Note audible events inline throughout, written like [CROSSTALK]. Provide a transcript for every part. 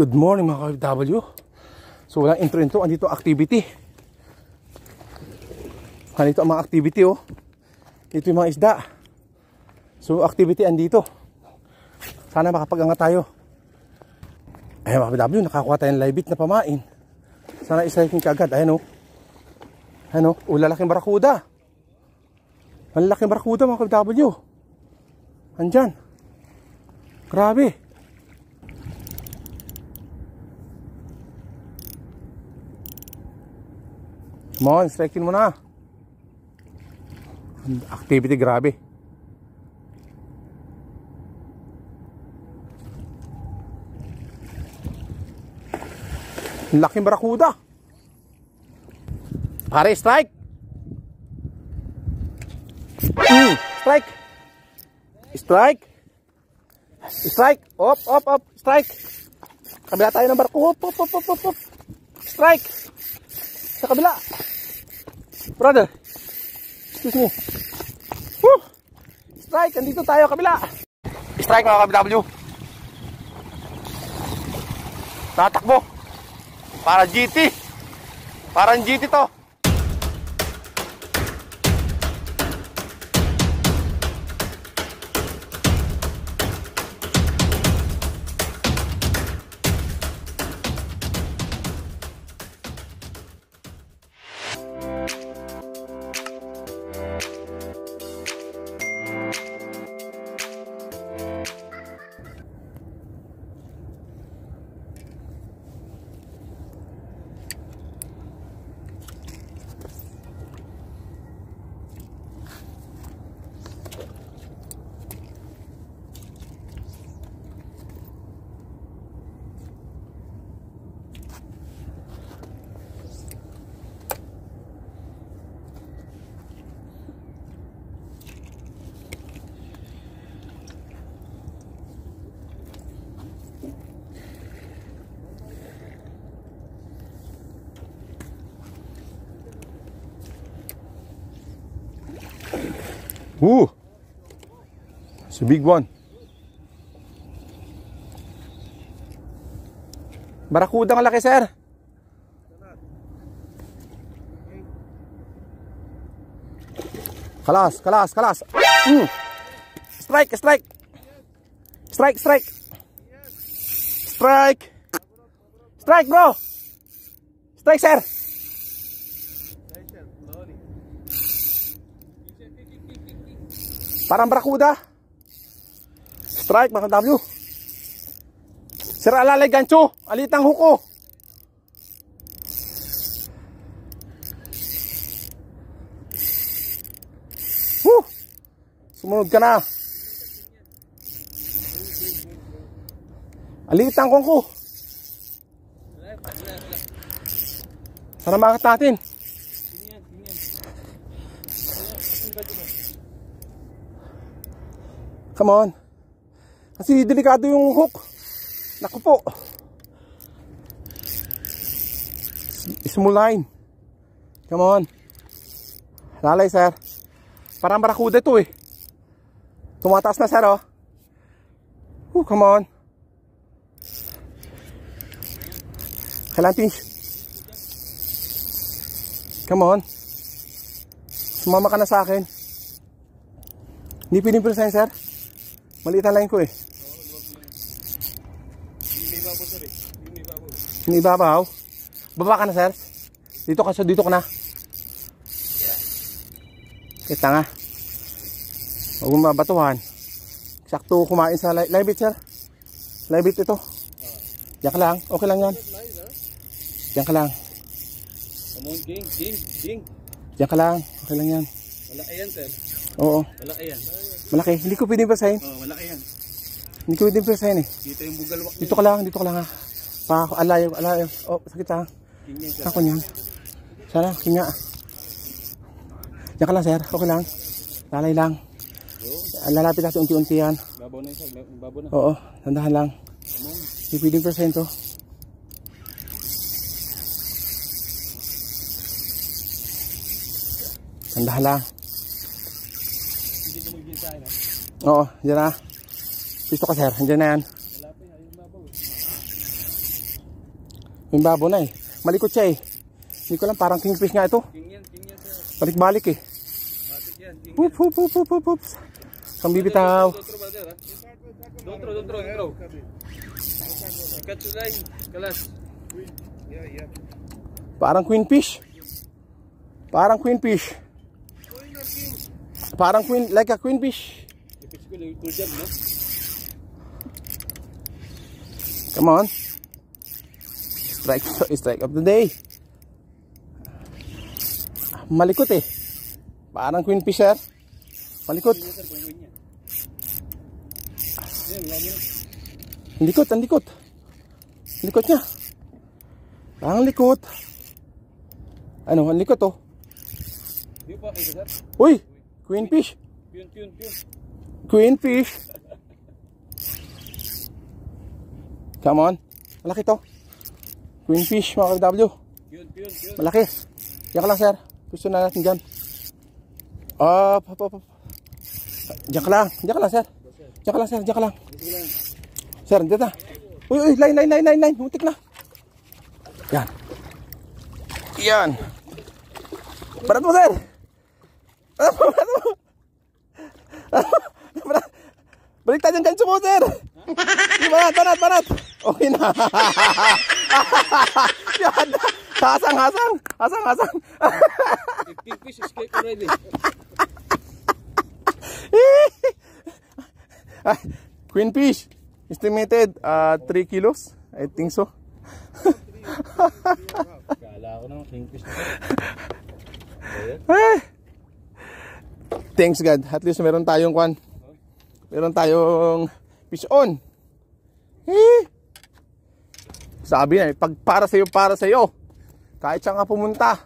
Good morning mga KFW. So wala intro into, andito activity. Andito ang mga activity oh. Ito yung mga isda. So activity andito. Sana makapag-angat tayo. Ayan mga KFW, nakakuha tayong live bait na pamain. Sana isayakin ka agad. Ayan oh. Ayan oh, ulalaking barakuda. Ang laking barakuda mga KFW. Andyan. Grabe. Mo, inspectin mo na. Activity grabe. Laking barakuda. Pare, strike. Mm, strike. Strike. Strike. Op, op, op. Strike. Kabila tayo ng barko. Op, op, op, op, op. Strike. Sa kabila. Brother. Excuse me. Woo! Strike, andito tayo kabila. Strike mga W Tatakbo. Para GT. Parang GT to. Woo! It's a big one. Barakuda ang laki, sir. Kalas, kalas, kalas. Mm. Strike, strike. Strike, strike. Strike. Strike, bro. Strike, sir. Parang barakuda. Strike, mga W. Sir, alalay gancho. Alitang huko. Huh! Sumunod ka na. Alitang ko. Sana makakit natin. Come on. Kasi delikado yung hook. Naku po. Small line. Come on. Lalay, sir. Parang barakuda ito eh. Tumataas na, sir, oh. Whew, come on. Kailan tinch. Come on. Sumama ka na sa akin. Hindi pinipresent, sir. Maliit ang line ko eh. Yung ibabaw? Oh? Baba ka na sir? Dito ka, so dito ka na. Kita tanga. Huwag mong babatuhan. Sakto kumain sa live, live it sir. Live it ito. Diyan ka lang. Okay lang yan. Diyan ka lang. Come on, king, king, king. Diyan ka lang. Okay lang yan. Wala ayan sir. Oo. Wala ayan. Malaki. Hindi ko pwedeng pasahin. oh, malaki yan. Hindi ko pwedeng pasahin eh. Dito yung bugalwak. Dito ka lang, dito ka lang ha. Ah. Pa, alayo, alayo. Oh, sakit ha. Ah. Ako niyan. Sana, kinga. Yakala lang sir, okay lang. Lalay lang. Lalapit natin unti-unti yan. Babaw na yun sir, babaw na. Oo, tandahan lang. Hindi pwedeng pasahin to. Tandahan lang. Oo, yan na. Pisto ka sir, andyan na yan. Yung babo na eh. Malikot siya eh. Hindi ko lang, parang kingfish nga ito. Balik-balik eh. Pup, pup, pup, pup, pup, pup. Kang bibitaw. Don't throw, don't throw, kalas. Parang queen fish. Parang queen Queen or king? Parang queen, like a queenfish. Come on. Strike, [LAUGHS] strike of the day. Malikot eh. Parang queenfish sir. Malikot. Ang likot, ang likot. likot niya. Ang likot. Ano, ang likot oh. Uy! Queen fish. Yun, yun, yun. Queen fish. Come on. Malaki to. Queen fish mga KW. Yun, yun, Malaki. Diyan ka lang sir. Gusto na natin dyan. Up, up, up, up. Diyan ka lang. Diyan ka lang sir. Diyan ka lang sir. Diyan ka lang. Sir, dito na. Uy, uy, line, line, line, line, line. Muntik na. Yan. Yan. Parat mo sir. [LAUGHS] Baliktad yung gancho mo, sir. Banat, banat, banat. Okay na. [LAUGHS] Yan. Hasang, hasang. Hasang, hasang. Pipis, escape already. Queen fish. Estimated uh, 3 kilos. I think so. Kala ko naman, queen na. [LAUGHS] Ay! thanks God. At least meron tayong kwan. Meron tayong fish on. Eh. Sabi na, pag para sa'yo, para sa'yo. Kahit siya nga pumunta.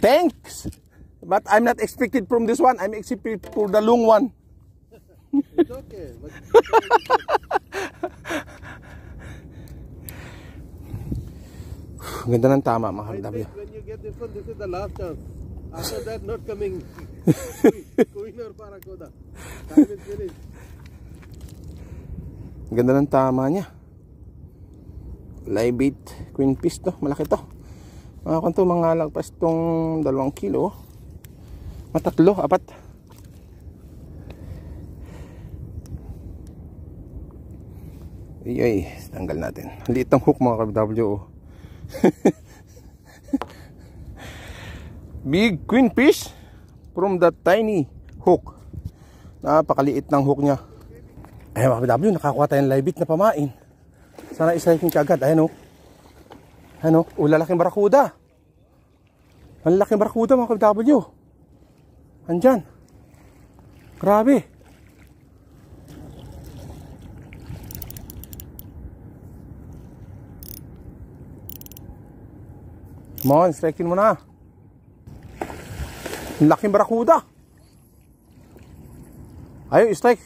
Thanks. But I'm not expected from this one. I'm expected for the long one. it's okay. [LAUGHS] Ganda ng tama mga Wait, W. When you get this one, this is the last chance. After that, not coming. [LAUGHS] Queen or Paracoda. Time is finished. Ganda ng tama niya. Live bait queen fish to. Malaki to. Mga kanto, mga lagpas tong dalawang kilo. Matatlo, apat. Ay, ay, tanggal natin. Liit ng hook mga ka-W. [LAUGHS] Big queen fish from the tiny hook. Napakaliit ng hook niya. Ayan mga BW, nakakuha tayong live bait na pamain. Sana isliking ka agad. Ayan o. Oh. Ayan o. Oh. Ulalaking barakuda. Ang laking barakuda mga BW. Andyan. Grabe. Come on, strikein mo na. Ang laking barakuda. Ayun, strike.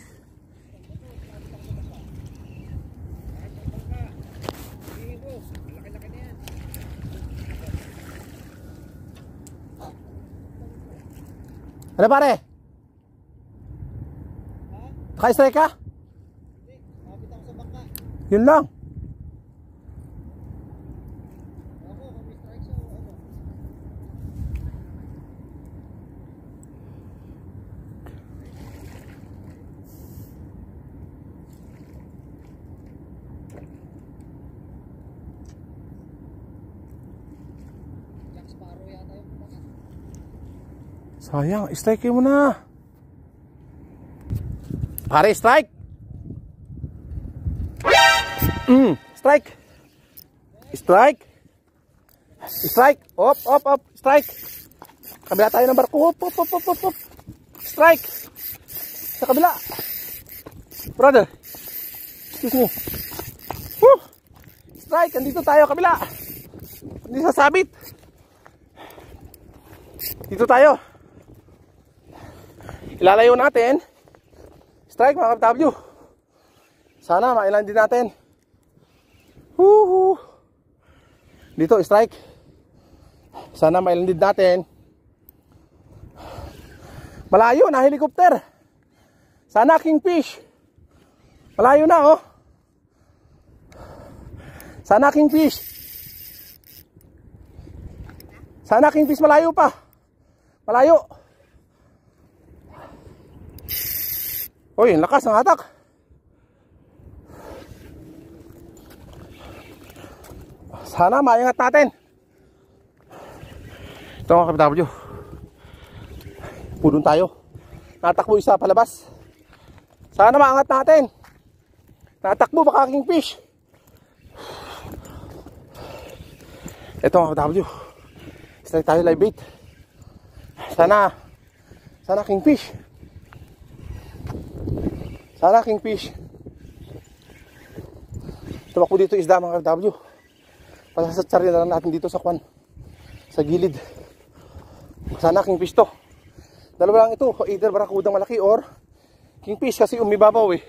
Ano pare? Naka-strike ka? sa Yun lang. Sayang, strike mo na. Pare, strike! Mm, strike! Strike! Strike! Op, op, op! Strike! Kabila tayo ng barko. Op, op, op, op, op, op! Strike! Sa kabila! Brother! Excuse me. Woo! Strike! Andito tayo, kabila! Hindi sasabit! Dito tayo! Ilalayo natin. Strike mga kaptabyo. Sana mailan din natin. Woohoo! Dito, strike. Sana mailan din natin. Malayo na, helicopter. Sana kingfish. Malayo na, oh. Sana kingfish. Sana kingfish malayo pa. Malayo. Malayo. Uy, ang lakas ng atak. Sana maingat natin. Ito mga kapitapyo. Pudon tayo. Natakbo isa palabas. Sana maangat natin. Natakbo baka kingfish. Ito mga kapitapyo. Strike tayo live bait. Sana, sana kingfish. Tara, kingfish. Tumakbo dito isda mga RW. Pasasatsarin na lang natin dito sa kwan. Sa gilid. Sana kingfish to. Dalawa lang ito. Either barakudang malaki or kingfish kasi umibabaw eh.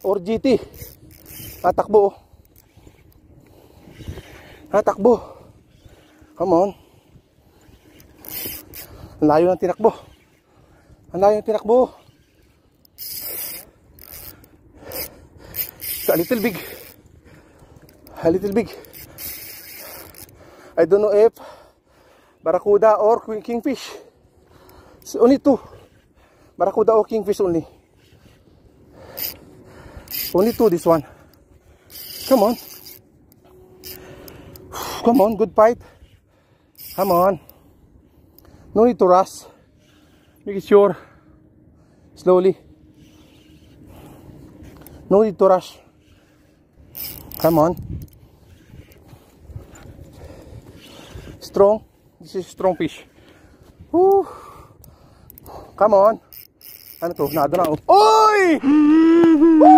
Or GT. Natakbo oh. Natakbo. Come on. Ang layo ng tinakbo. Ang layo ng tinakbo a little big a little big I don't know if barracuda or kingfish it's only two barracuda or kingfish only only two this one come on come on good fight come on no need to rush make sure slowly no need to rush Come on. Strong. This is strong fish. Woo. Come on. Ano to? Nado na. Oy! Woo!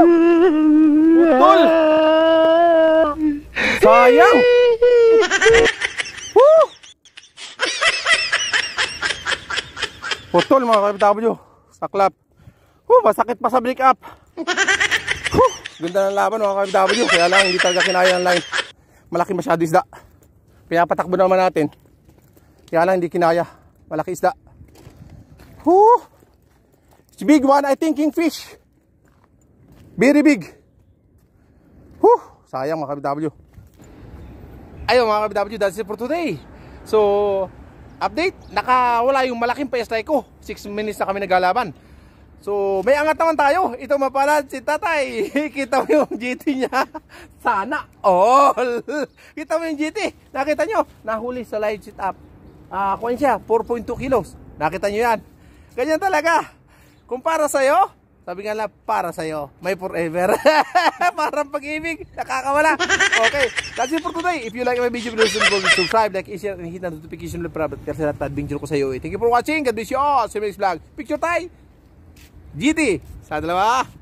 Utol! Sayang! Woo! Utol mga kapitabo nyo. Saklap. Woo, masakit pa sa break up. Ganda ng laban mga KMW. Kaya lang, hindi talaga kinaya ng line. Malaki masyado isda. Kaya patakbo naman natin. Kaya lang, hindi kinaya. Malaki isda. Whoo! It's big one, I think, kingfish. Very big. Whoo! Sayang mga KMW. Ayun mga KMW, that's it for today. So, update, nakawala yung malaking pa-strike ko. 6 minutes na kami naglalaban. So, may angat naman tayo. Ito mapala si tatay. [LAUGHS] Kita mo yung GT niya. [LAUGHS] Sana all. [LAUGHS] Kita mo yung GT. Nakita nyo? Nahuli sa live sit up. Uh, ah, kuhin siya, 4.2 kilos. Nakita nyo yan. Ganyan talaga. Kung para sa'yo, sabi nga lang, para sa'yo. May forever. Parang pag-ibig. Nakakawala. Okay. That's it for today. If you like my video, please subscribe, like, share, and hit the notification bell para sa lahat ng ko sa'yo. Thank you for watching. God bless you all. See you next vlog. Picture time. जीती साथ वाह